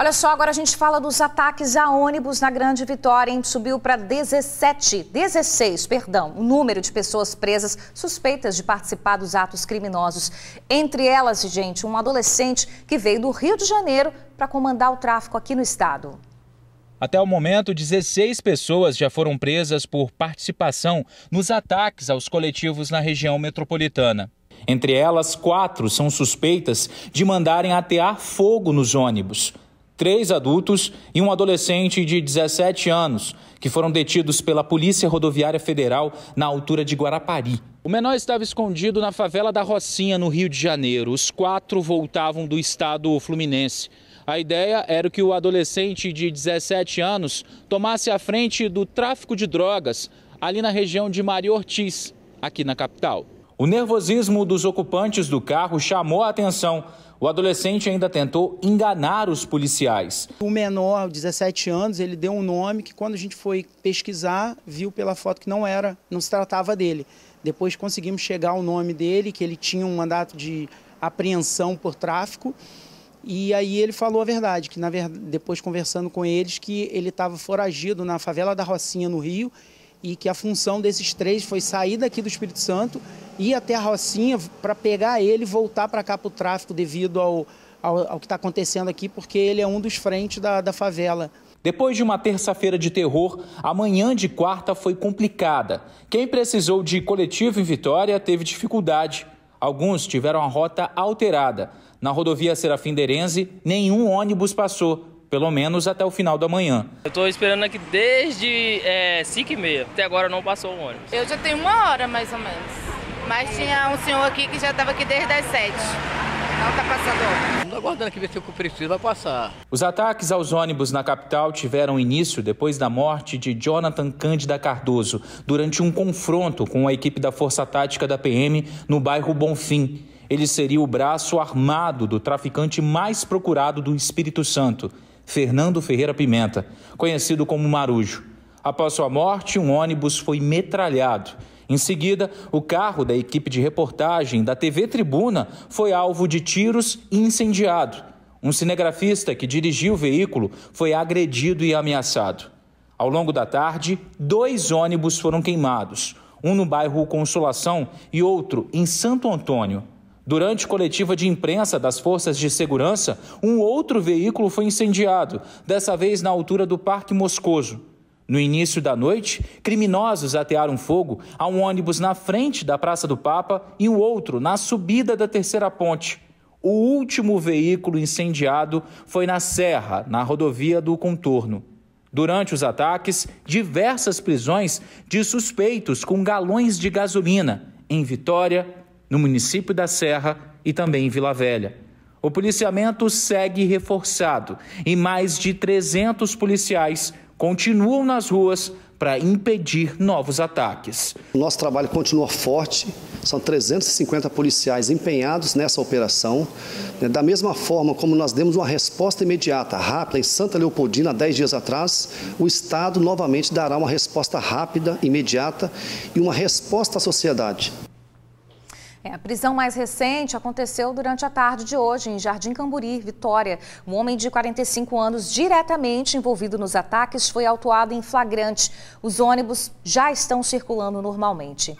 Olha só, agora a gente fala dos ataques a ônibus na Grande Vitória, hein? Subiu para 17, 16, perdão, o número de pessoas presas suspeitas de participar dos atos criminosos. Entre elas, gente, um adolescente que veio do Rio de Janeiro para comandar o tráfico aqui no estado. Até o momento, 16 pessoas já foram presas por participação nos ataques aos coletivos na região metropolitana. Entre elas, quatro são suspeitas de mandarem atear fogo nos ônibus três adultos e um adolescente de 17 anos, que foram detidos pela Polícia Rodoviária Federal na altura de Guarapari. O menor estava escondido na favela da Rocinha, no Rio de Janeiro. Os quatro voltavam do estado fluminense. A ideia era que o adolescente de 17 anos tomasse a frente do tráfico de drogas ali na região de Maria Ortiz, aqui na capital. O nervosismo dos ocupantes do carro chamou a atenção. O adolescente ainda tentou enganar os policiais. O menor, 17 anos, ele deu um nome que quando a gente foi pesquisar, viu pela foto que não era, não se tratava dele. Depois conseguimos chegar ao nome dele, que ele tinha um mandato de apreensão por tráfico. E aí ele falou a verdade, que verdade, depois conversando com eles, que ele estava foragido na favela da Rocinha, no Rio, e que a função desses três foi sair daqui do Espírito Santo ir até a Rocinha para pegar ele e voltar para cá para o tráfico devido ao, ao, ao que está acontecendo aqui, porque ele é um dos frentes da, da favela. Depois de uma terça-feira de terror, a manhã de quarta foi complicada. Quem precisou de coletivo em Vitória teve dificuldade. Alguns tiveram a rota alterada. Na rodovia Serafim Derenze, nenhum ônibus passou, pelo menos até o final da manhã. Eu estou esperando aqui desde 5 h eh, e meia. Até agora não passou o ônibus. Eu já tenho uma hora mais ou menos. Mas tinha um senhor aqui que já estava aqui desde as sete. Não está passando. Estou aguardando aqui ver se o que vai passar. Os ataques aos ônibus na capital tiveram início depois da morte de Jonathan Cândida Cardoso, durante um confronto com a equipe da Força Tática da PM no bairro Bonfim. Ele seria o braço armado do traficante mais procurado do Espírito Santo, Fernando Ferreira Pimenta, conhecido como Marujo. Após sua morte, um ônibus foi metralhado em seguida, o carro da equipe de reportagem da TV Tribuna foi alvo de tiros e incendiado. Um cinegrafista que dirigiu o veículo foi agredido e ameaçado. Ao longo da tarde, dois ônibus foram queimados, um no bairro Consolação e outro em Santo Antônio. Durante coletiva de imprensa das forças de segurança, um outro veículo foi incendiado, dessa vez na altura do Parque Moscoso. No início da noite, criminosos atearam fogo a um ônibus na frente da Praça do Papa e o outro na subida da Terceira Ponte. O último veículo incendiado foi na Serra, na rodovia do Contorno. Durante os ataques, diversas prisões de suspeitos com galões de gasolina em Vitória, no município da Serra e também em Vila Velha. O policiamento segue reforçado e mais de 300 policiais continuam nas ruas para impedir novos ataques. Nosso trabalho continua forte, são 350 policiais empenhados nessa operação. Né? Da mesma forma como nós demos uma resposta imediata, rápida, em Santa Leopoldina, 10 dias atrás, o Estado novamente dará uma resposta rápida, imediata e uma resposta à sociedade. É, a prisão mais recente aconteceu durante a tarde de hoje, em Jardim Camburi, Vitória. Um homem de 45 anos diretamente envolvido nos ataques foi autuado em flagrante. Os ônibus já estão circulando normalmente.